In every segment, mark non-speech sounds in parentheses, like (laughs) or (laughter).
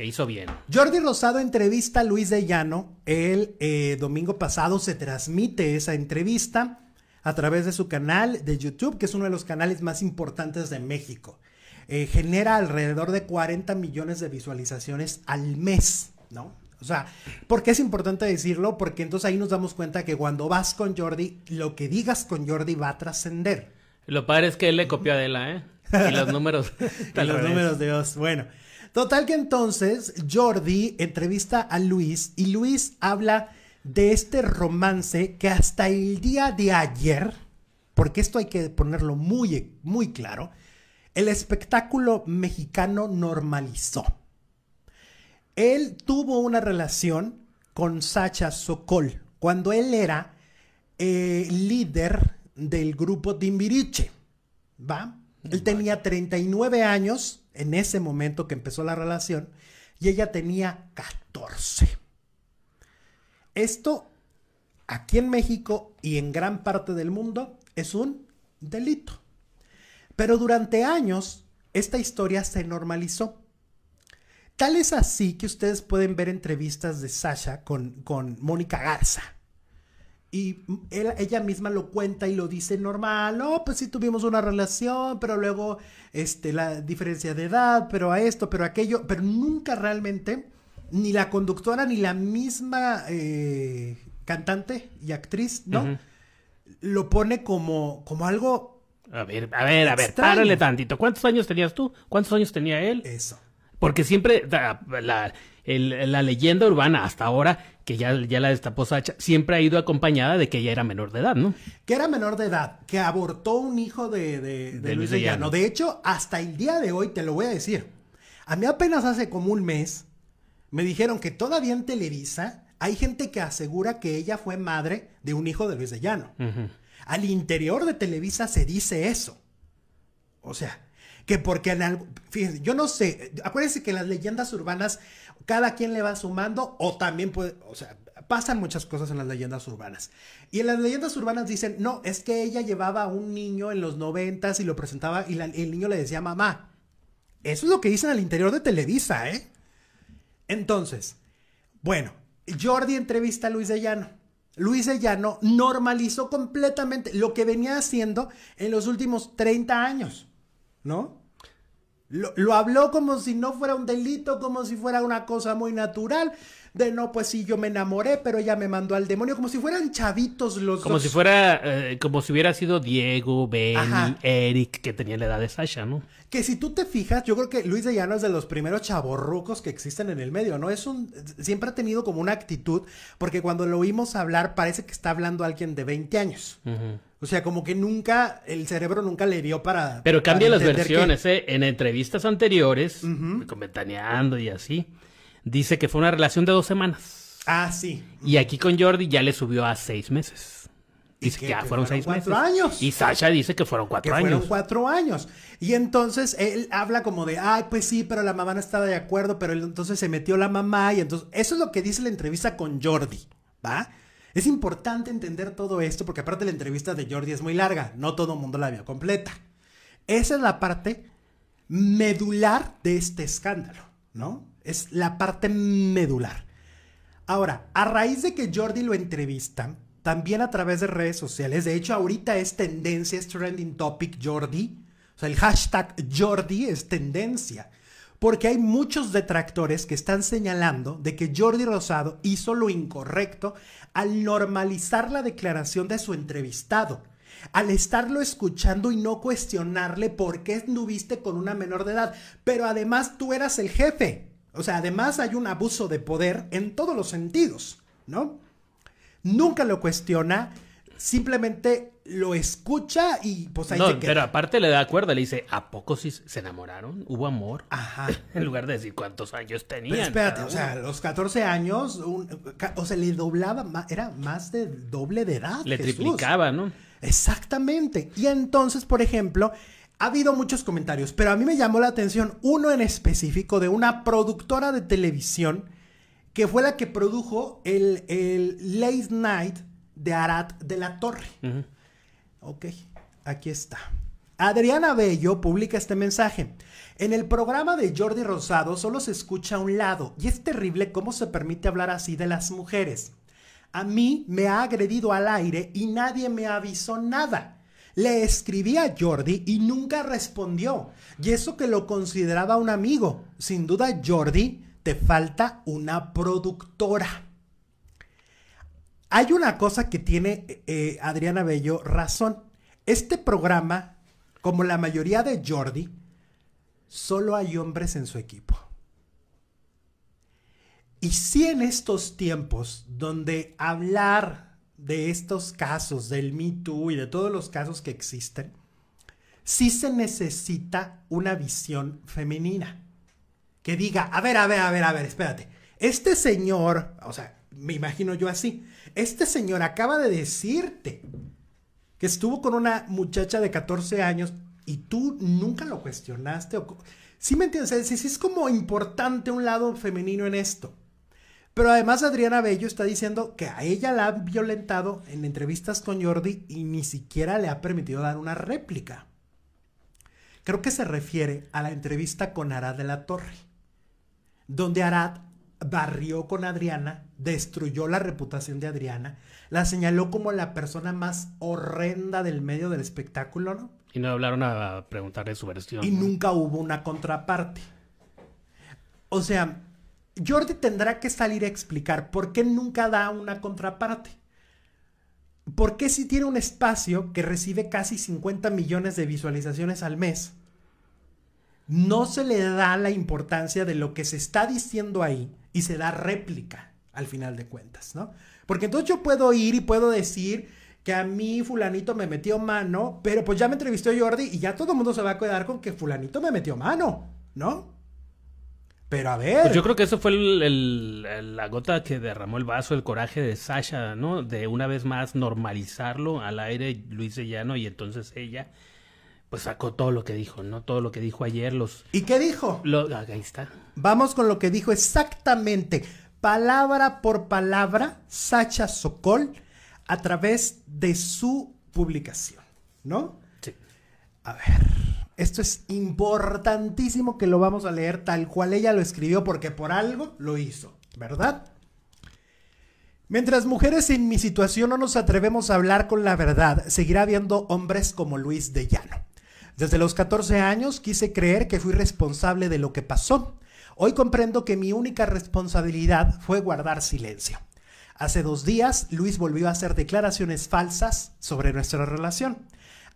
que hizo bien. Jordi Rosado entrevista a Luis de Llano. El eh, domingo pasado se transmite esa entrevista a través de su canal de YouTube, que es uno de los canales más importantes de México. Eh, genera alrededor de 40 millones de visualizaciones al mes, ¿no? O sea, ¿por qué es importante decirlo? Porque entonces ahí nos damos cuenta que cuando vas con Jordi, lo que digas con Jordi va a trascender. Lo padre es que él le copió a Adela, ¿eh? Y los (laughs) números. y los números de Dios. Bueno, Total que entonces Jordi entrevista a Luis y Luis habla de este romance que hasta el día de ayer, porque esto hay que ponerlo muy, muy claro, el espectáculo mexicano normalizó. Él tuvo una relación con Sacha Sokol cuando él era eh, líder del grupo Timbiriche. ¿Va? Él tenía 39 años en ese momento que empezó la relación y ella tenía 14. Esto aquí en México y en gran parte del mundo es un delito. Pero durante años esta historia se normalizó. Tal es así que ustedes pueden ver entrevistas de Sasha con, con Mónica Garza y ella misma lo cuenta y lo dice normal, oh, pues sí tuvimos una relación, pero luego este, la diferencia de edad, pero a esto, pero a aquello, pero nunca realmente, ni la conductora ni la misma eh, cantante y actriz, ¿no? Lo pone como, como algo... A ver, a ver, a ver, párale tantito. ¿Cuántos años tenías tú? ¿Cuántos años tenía él? Eso. Porque siempre la leyenda urbana hasta ahora que ya, la destapó Sacha, siempre ha ido acompañada de que ella era menor de edad, ¿no? Que era menor de edad, que abortó un hijo de, de, de, de De hecho, hasta el día de hoy, te lo voy a decir, a mí apenas hace como un mes me dijeron que todavía en Televisa hay gente que asegura que ella fue madre de un hijo de Luis de Llano. Al interior de Televisa se dice eso. O sea, que porque en algo, fíjense, yo no sé, acuérdense que las leyendas urbanas, cada quien le va sumando o también puede, o sea, pasan muchas cosas en las leyendas urbanas. Y en las leyendas urbanas dicen, no, es que ella llevaba a un niño en los noventas y lo presentaba y el niño le decía mamá. Eso es lo que dicen al interior de Televisa, ¿eh? Entonces, bueno, Jordi entrevista a Luis de Llano. Luis de normalizó completamente lo que venía haciendo en los últimos 30 años, ¿no? Lo, lo habló como si no fuera un delito, como si fuera una cosa muy natural de no, pues sí, yo me enamoré, pero ella me mandó al demonio, como si fueran chavitos los Como si fuera, eh, como si hubiera sido Diego, Benny, Eric, que tenía la edad de Sasha, ¿no? Que si tú te fijas, yo creo que Luis de Llano es de los primeros chaborrucos que existen en el medio, ¿no? Es un, siempre ha tenido como una actitud, porque cuando lo oímos hablar parece que está hablando alguien de 20 años. O sea, como que nunca, el cerebro nunca le dio para. Pero cambia las versiones, ¿eh? En entrevistas anteriores, comentaneando y así, dice que fue una relación de dos semanas. Ah, sí. Y aquí con Jordi ya le subió a seis meses. Dice que, fueron, seis cuatro años. Y Sasha dice que fueron cuatro que años. Fueron cuatro años. Y entonces él habla como de, ay, pues sí, pero la mamá no estaba de acuerdo, pero él, entonces se metió la mamá y entonces eso es lo que dice la entrevista con Jordi, ¿va? Es importante entender todo esto porque aparte la entrevista de Jordi es muy larga, no todo el mundo la vio completa. Esa es la parte medular de este escándalo, ¿no? Es la parte medular. Ahora, a raíz de que Jordi lo entrevista, también a través de redes sociales, de hecho ahorita es tendencia, es trending topic Jordi, o sea, el hashtag Jordi es tendencia, porque hay muchos detractores que están señalando de que Jordi Rosado hizo lo incorrecto al normalizar la declaración de su entrevistado al estarlo escuchando y no cuestionarle por qué anduviste con una menor de edad. Pero además tú eras el jefe. O sea, además hay un abuso de poder en todos los sentidos, ¿no? Nunca lo cuestiona, simplemente lo escucha y pues ahí no, se Pero aparte le da acuerdo, le dice, ¿a poco se enamoraron? ¿Hubo amor? Ajá. (laughs) en lugar de decir cuántos años tenían. espérate, o sea, los 14 años, o sea, le doblaba, era más de doble de edad. Le triplicaba, ¿no? Exactamente. Y entonces, por ejemplo, ha habido muchos comentarios, pero a mí me llamó la atención uno en específico de una productora de televisión que fue la que produjo el, Late Night de Arat de la Torre. Ok, aquí está. Adriana Bello publica este mensaje. En el programa de Jordi Rosado solo se escucha un lado y es terrible cómo se permite hablar así de las mujeres. A mí me ha agredido al aire y nadie me avisó nada. Le escribí a Jordi y nunca respondió. Y eso que lo consideraba un amigo. Sin duda, Jordi, te falta una productora. Hay una cosa que tiene eh, eh, Adriana Bello razón. Este programa, como la mayoría de Jordi, solo hay hombres en su equipo. Y si en estos tiempos donde hablar de estos casos, del Me Too y de todos los casos que existen, sí se necesita una visión femenina que diga, a ver, a ver, a ver, a ver, espérate, este señor, o sea, me imagino yo así, este señor acaba de decirte que estuvo con una muchacha de 14 años y tú nunca lo cuestionaste. O... ¿Sí me entiendes? es como importante un lado femenino en esto. Pero además Adriana Bello está diciendo que a ella la han violentado en entrevistas con Jordi y ni siquiera le ha permitido dar una réplica. Creo que se refiere a la entrevista con Arad de la Torre, donde Arad barrió con Adriana, destruyó la reputación de Adriana, la señaló como la persona más horrenda del medio del espectáculo, ¿no? Y no hablaron a preguntarle su versión. Y nunca hubo una contraparte. O sea, Jordi tendrá que salir a explicar por qué nunca da una contraparte. ¿Por qué si tiene un espacio que recibe casi 50 millones de visualizaciones al mes, no se le da la importancia de lo que se está diciendo ahí y se da réplica al final de cuentas, ¿no? Porque entonces yo puedo ir y puedo decir que a mí fulanito me metió mano, pero pues ya me entrevistó Jordi y ya todo el mundo se va a quedar con que fulanito me metió mano, ¿no? Pero a pues ver. yo creo que eso fue la gota que derramó el vaso, el coraje de Sasha, ¿no? De una vez más normalizarlo al aire Luis de y entonces ella, pues sacó todo lo que dijo, ¿no? Todo lo que dijo ayer, los. ¿Y qué dijo? Lo, ahí está. Vamos con lo que dijo exactamente, palabra por palabra, Sasha Sokol, a través de su publicación, ¿no? Sí. A ver. Esto es importantísimo que lo vamos a leer tal cual ella lo escribió porque por algo lo hizo, ¿verdad? Mientras mujeres en mi situación no nos atrevemos a hablar con la verdad, seguirá habiendo hombres como Luis de Llano. Desde los 14 años quise creer que fui responsable de lo que pasó. Hoy comprendo que mi única responsabilidad fue guardar silencio. Hace dos días, Luis volvió a hacer declaraciones falsas sobre nuestra relación.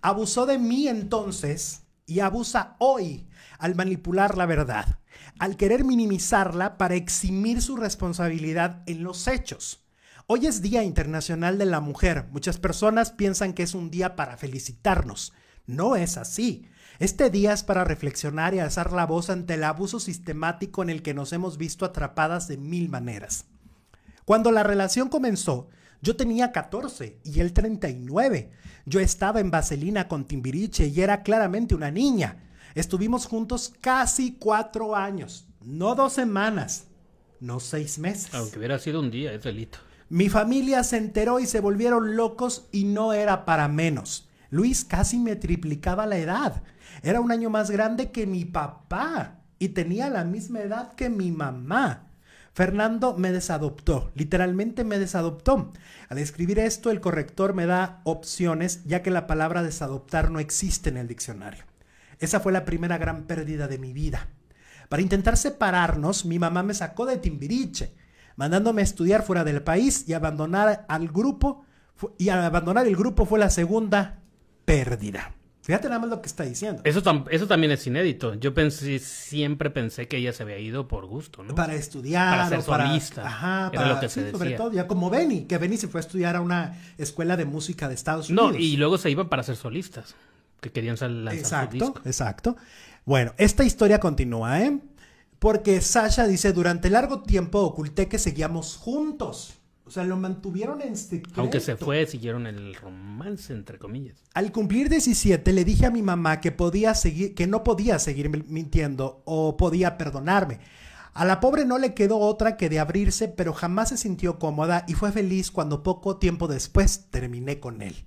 Abusó de mí entonces y abusa hoy al manipular la verdad, al querer minimizarla para eximir su responsabilidad en los hechos. Hoy es Día Internacional de la Mujer. Muchas personas piensan que es un día para felicitarnos. No es así. Este día es para reflexionar y alzar la voz ante el abuso sistemático en el que nos hemos visto atrapadas de mil maneras. Cuando la relación comenzó, yo tenía 14 y él 39. Yo estaba en Vaselina con Timbiriche y era claramente una niña. Estuvimos juntos casi cuatro años, no dos semanas, no seis meses. Aunque hubiera sido un día, es delito. Mi familia se enteró y se volvieron locos y no era para menos. Luis casi me triplicaba la edad. Era un año más grande que mi papá y tenía la misma edad que mi mamá. Fernando me desadoptó, literalmente me desadoptó. Al escribir esto, el corrector me da opciones, ya que la palabra desadoptar no existe en el diccionario. Esa fue la primera gran pérdida de mi vida. Para intentar separarnos, mi mamá me sacó de Timbiriche, mandándome a estudiar fuera del país y abandonar al grupo, y abandonar el grupo fue la segunda pérdida. Fíjate nada más lo que está diciendo. Eso, eso también es inédito. Yo pensé, siempre pensé que ella se había ido por gusto, ¿no? Para estudiar. Para ser solista. ajá, para, lo que decía. sobre todo, ya como Benny, que Benny se fue a estudiar a una escuela de música de Estados Unidos. No, y luego se iban para ser solistas, que querían lanzar exacto, su disco. Exacto, Bueno, esta historia continúa, ¿eh? Porque Sasha dice, durante largo tiempo oculté que seguíamos juntos. O sea, lo mantuvieron en secreto. Aunque se fue, siguieron el romance, entre comillas. Al cumplir 17, le dije a mi mamá que podía seguir, que no podía seguir mintiendo o podía perdonarme. A la pobre no le quedó otra que de abrirse, pero jamás se sintió cómoda y fue feliz cuando poco tiempo después terminé con él.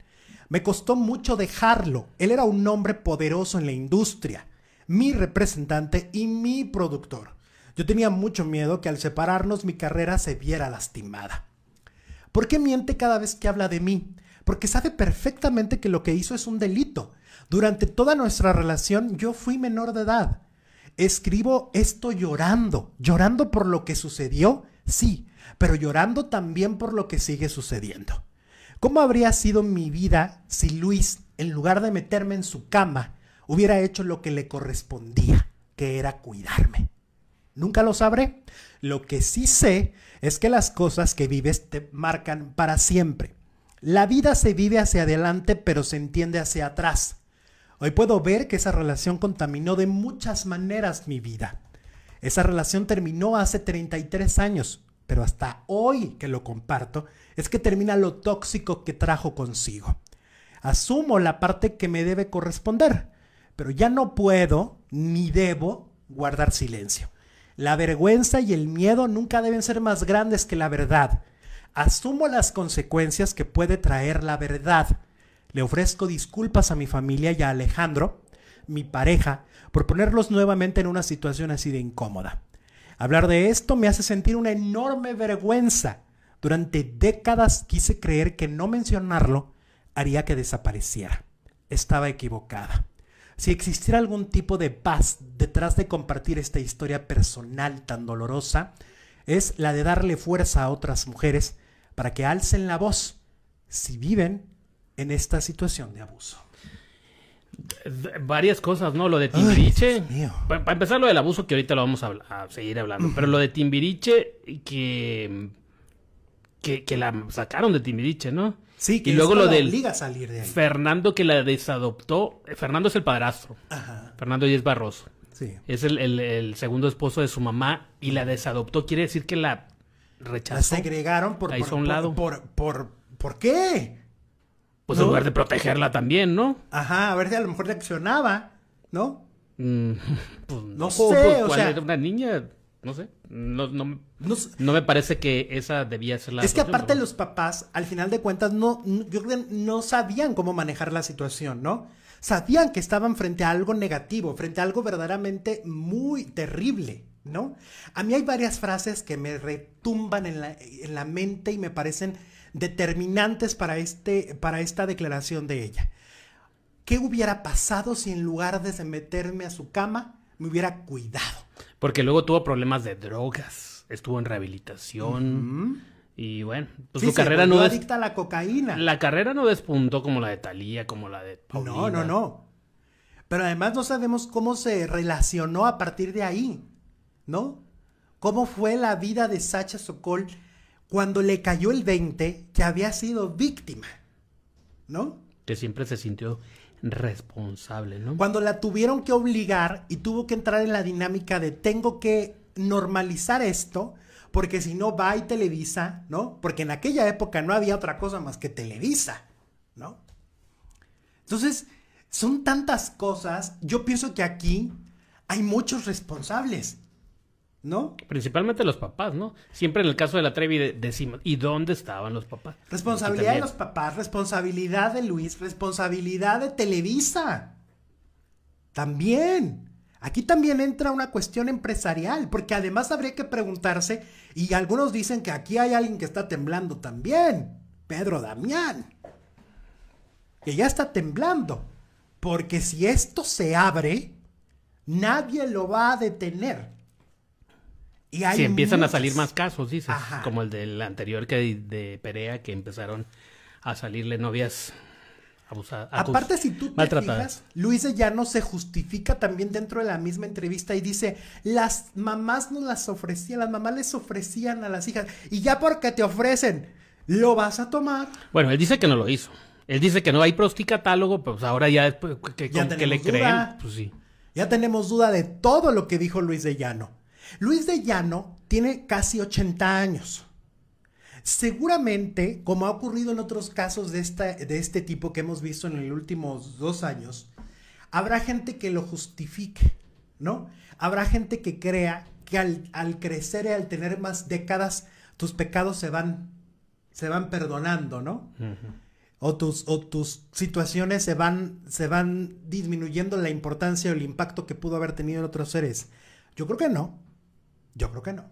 Me costó mucho dejarlo. Él era un hombre poderoso en la industria, mi representante y mi productor. Yo tenía mucho miedo que al separarnos mi carrera se viera lastimada. ¿Por qué miente cada vez que habla de mí? Porque sabe perfectamente que lo que hizo es un delito. Durante toda nuestra relación yo fui menor de edad. Escribo esto llorando, llorando por lo que sucedió, sí, pero llorando también por lo que sigue sucediendo. ¿Cómo habría sido mi vida si Luis, en lugar de meterme en su cama, hubiera hecho lo que le correspondía, que era cuidarme? Nunca lo sabré. Lo que sí sé es que las cosas que vives te marcan para siempre. La vida se vive hacia adelante, pero se entiende hacia atrás. Hoy puedo ver que esa relación contaminó de muchas maneras mi vida. Esa relación terminó hace 33 años, pero hasta hoy que lo comparto, es que termina lo tóxico que trajo consigo. Asumo la parte que me debe corresponder, pero ya no puedo ni debo guardar silencio. La vergüenza y el miedo nunca deben ser más grandes que la verdad. Asumo las consecuencias que puede traer la verdad. Le ofrezco disculpas a mi familia y a Alejandro, mi pareja, por ponerlos nuevamente en una situación así de incómoda. Hablar de esto me hace sentir una enorme vergüenza. Durante décadas quise creer que no mencionarlo haría que desapareciera. Estaba equivocada si existiera algún tipo de paz detrás de compartir esta historia personal tan dolorosa, es la de darle fuerza a otras mujeres para que alcen la voz si viven en esta situación de abuso. Varias cosas, ¿no? Lo de Timbiriche. para, empezar, lo del abuso, que ahorita lo vamos a, seguir hablando. Pero lo de Timbiriche, que, que, que la sacaron de Timbiriche, ¿no? Sí, que y luego lo del salir de ahí. Fernando que la desadoptó. Eh, Fernando es el padrastro. Ajá. Fernando Díez Barroso. Sí. Es el, segundo esposo de su mamá y la desadoptó. Quiere decir que la rechazó. La segregaron por, la hizo por, un lado. Por, qué? Pues en lugar de protegerla también, ¿no? Ajá, a ver si a lo mejor accionaba, ¿no? Mm, (laughs) pues no, sé, pues, o sea, era una niña. No sé, no, no, me parece que esa debía ser la... Es que aparte los papás, al final de cuentas, no, no sabían cómo manejar la situación, ¿no? Sabían que estaban frente a algo negativo, frente a algo verdaderamente muy terrible, ¿no? A mí hay varias frases que me retumban en la, mente y me parecen determinantes para, este, para esta declaración de ella. ¿Qué hubiera pasado si en lugar de meterme a su cama, me hubiera cuidado? Porque luego tuvo problemas de drogas, estuvo en rehabilitación. Y bueno, pues su carrera no es. adicta a la cocaína. La carrera no despuntó como la de Thalía, como la de. No, no, no. Pero además no sabemos cómo se relacionó a partir de ahí, ¿no? ¿Cómo fue la vida de Sacha Sokol cuando le cayó el 20 que había sido víctima, ¿no? Que siempre se sintió responsable, ¿no? Cuando la tuvieron que obligar y tuvo que entrar en la dinámica de tengo que normalizar esto, porque si no va y Televisa, ¿no? Porque en aquella época no había otra cosa más que Televisa, ¿no? Entonces, son tantas cosas, yo pienso que aquí hay muchos responsables. ¿No? Principalmente los papás, ¿no? Siempre en el caso de la Trevi decimos, ¿y dónde estaban los papás? Responsabilidad de los papás, responsabilidad de Luis, responsabilidad de Televisa. También. Aquí también entra una cuestión empresarial, porque además habría que preguntarse, y algunos dicen que aquí hay alguien que está temblando también, Pedro Damián, que ya está temblando, porque si esto se abre, nadie lo va a detener si empiezan a salir más casos, dices, como el del anterior que de Perea, que empezaron a salirle novias abusadas. Aparte, si tú te fijas, Luis de Llano se justifica también dentro de la misma entrevista y dice, las mamás no las ofrecían, las mamás les ofrecían a las hijas, y ya porque te ofrecen, lo vas a tomar. Bueno, él dice que no lo hizo. Él dice que no hay prosticatálogo, pues ahora ya después pues, que, le creen, pues sí. Ya tenemos duda de todo lo que dijo Luis de Llano. Luis de Llano tiene casi 80 años. Seguramente, como ha ocurrido en otros casos de, esta, de este tipo que hemos visto en los últimos dos años, habrá gente que lo justifique, ¿no? Habrá gente que crea que al, al, crecer y al tener más décadas, tus pecados se van, se van perdonando, ¿no? o, tus, o tus situaciones se van, se van disminuyendo la importancia o el impacto que pudo haber tenido en otros seres. Yo creo que no. Yo creo que no.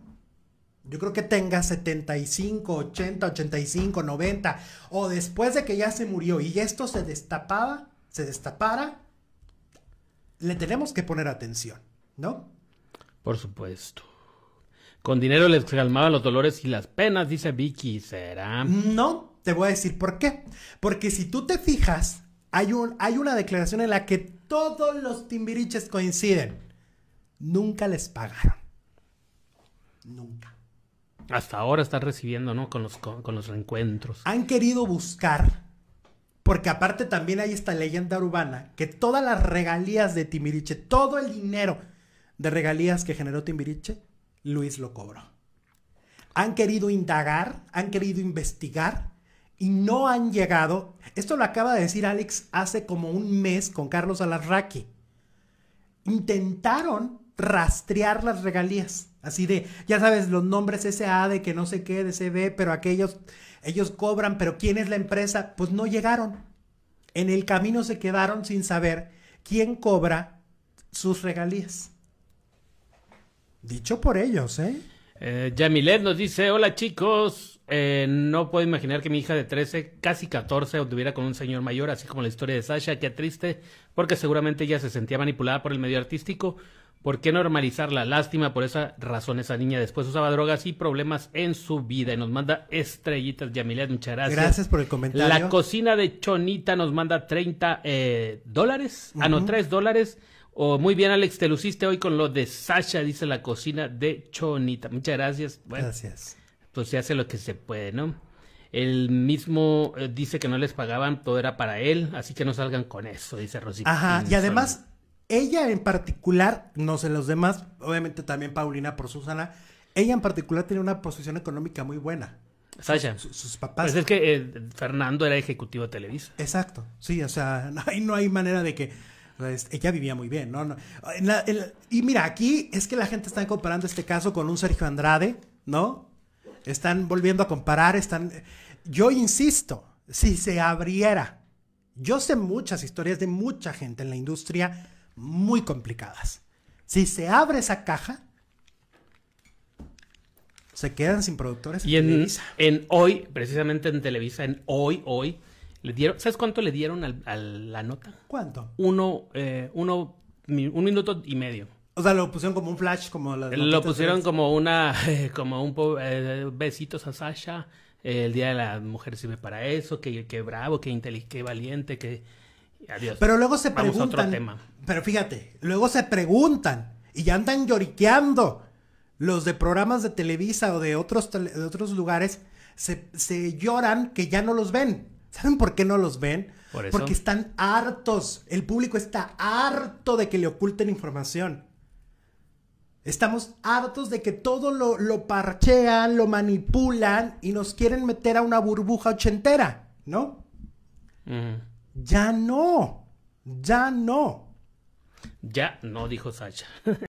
Yo creo que tenga 75, 80, 85, 90, o después de que ya se murió y esto se destapaba, se destapara, le tenemos que poner atención, ¿no? Por supuesto. Con dinero les calmaba los dolores y las penas, dice Vicky, ¿será? No, te voy a decir por qué. Porque si tú te fijas, hay, un, hay una declaración en la que todos los timbiriches coinciden. Nunca les pagaron. Nunca. Hasta ahora está recibiendo, ¿no? Con los, con, los reencuentros. Han querido buscar, porque aparte también hay esta leyenda urbana, que todas las regalías de Timbiriche, todo el dinero de regalías que generó Timbiriche, Luis lo cobró. Han querido indagar, han querido investigar y no han llegado. Esto lo acaba de decir Alex hace como un mes con Carlos Alarraqui. Intentaron rastrear las regalías. Así de, ya sabes, los nombres SA de que no sé qué, de CB, pero aquellos, ellos cobran, pero ¿quién es la empresa? Pues no llegaron. En el camino se quedaron sin saber quién cobra sus regalías. Dicho por ellos, ¿eh? eh Yamilet nos dice, hola chicos, eh, no puedo imaginar que mi hija de 13, casi 14, estuviera con un señor mayor, así como la historia de Sasha, qué triste, porque seguramente ella se sentía manipulada por el medio artístico, ¿Por qué normalizar la lástima? Por esa razón esa niña después usaba drogas y problemas en su vida. Y nos manda estrellitas, Yamilet, muchas gracias. Gracias por el comentario. La cocina de Chonita nos manda 30 eh, dólares. Ah, no, 3 dólares. O oh, muy bien, Alex, te luciste hoy con lo de Sasha, dice la cocina de Chonita. Muchas gracias. gracias. Pues se hace lo que se puede, ¿no? El mismo eh, dice que no les pagaban, todo era para él, así que no salgan con eso, dice Rosita. Ajá, y mm, además ella en particular, no sé los demás, obviamente también Paulina por Susana, ella en particular tiene una posición económica muy buena. Sasha. Sus, pues papás. Pues es que eh, Fernando era ejecutivo de Televisa. Exacto, sí, o sea, no, hay manera de que... Pues, ella vivía muy bien, ¿no? y mira, aquí es que la gente está comparando este caso con un Sergio Andrade, ¿no? Están volviendo a comparar, están... Yo insisto, si se abriera, yo sé muchas historias de mucha gente en la industria muy complicadas. Si se abre esa caja, se quedan sin productores. y en, en hoy, precisamente en Televisa, en hoy, hoy, le dieron, ¿sabes cuánto le dieron al, a la nota? ¿Cuánto? Uno, eh, uno, un minuto y medio. O sea, lo pusieron como un flash, como las Lo pusieron como una, (laughs) como un eh, besitos a Sasha, eh, el Día de la Mujer sirve para eso, que, que bravo, que inteligente, que valiente, que pero luego se preguntan. Pero fíjate, luego se preguntan y ya andan lloriqueando. Los de programas de Televisa o de otros, de otros lugares se, lloran que ya no los ven. ¿Saben por qué no los ven? Porque están hartos. El público está harto de que le oculten información. Estamos hartos de que todo lo, parchean, lo manipulan y nos quieren meter a una burbuja ochentera, ¿no? Ya no, ya no. Ya no, dijo Sacha. (laughs)